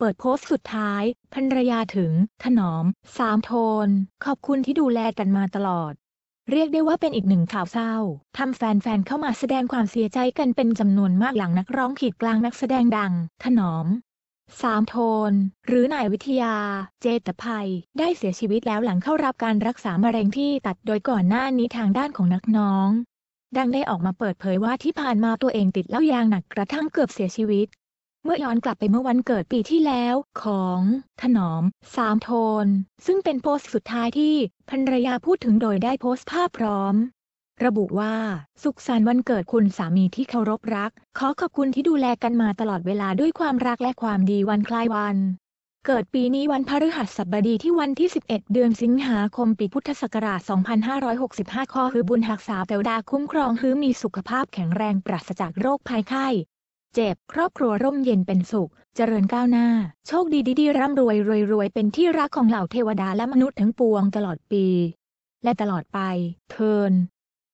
เปิดโพสต์สุดท้ายภรรยาถึง ถนอม สามโทน ขอบคุณที่ดูแลกันมาตลอด เรียกได้ว่าเป็นอีกหนึ่งข่าวเศร้าทำแฟนๆเข้ามาแสดงความเสียใจกันเป็นจำนวนมากหลังนักร้องขีดกลางนักแสดงดัง ถนอม สามโทน หรือนายวิทยา เจตภัย ได้เสียชีวิตแล้วหลังเข้ารับการรักษามะเร็งที่ตัดโดยก่อนหน้านี้ทางด้านของนักน้อง ดังได้ออกมาเปิดเผยว่าที่ผ่านมาตัวเองติดเล้ายางหนักกระทั่งเกือบเสียชีวิตเมื่อย้อนกลับไปเมื่อวันเกิดปีที่แล้ว ของถนอมสามโทน ซึ่งเป็นโพสต์สุดท้ายที่ภรรยาพูดถึงโดยได้โพสต์ภาพพร้อม ระบุว่า สุขสันต์วันเกิดคุณสามีที่เคารพรัก ขอขอบคุณที่ดูแลกันมาตลอดเวลาด้วยความรักและความดีวันคล้ายวัน เกิดปีนี้วันพฤหัสบดีที่วันที่ 11 เดือนสิงหาคมปีพุทธศักราช 2565ข้อคือบุญหักษาเปวดาคุ้มครองคือมีสุขภาพแข็งแรงปราศจากโรคภัยไข้เจ็บครอบครัวร่มเย็นเป็นสุข เจริญก้าวหน้า โชคดีดีร่ำรวยรวยรวยเป็นที่รักของเหล่าเทวดาและมนุษย์ทั้งปวงตลอดปี และตลอดไป เทิน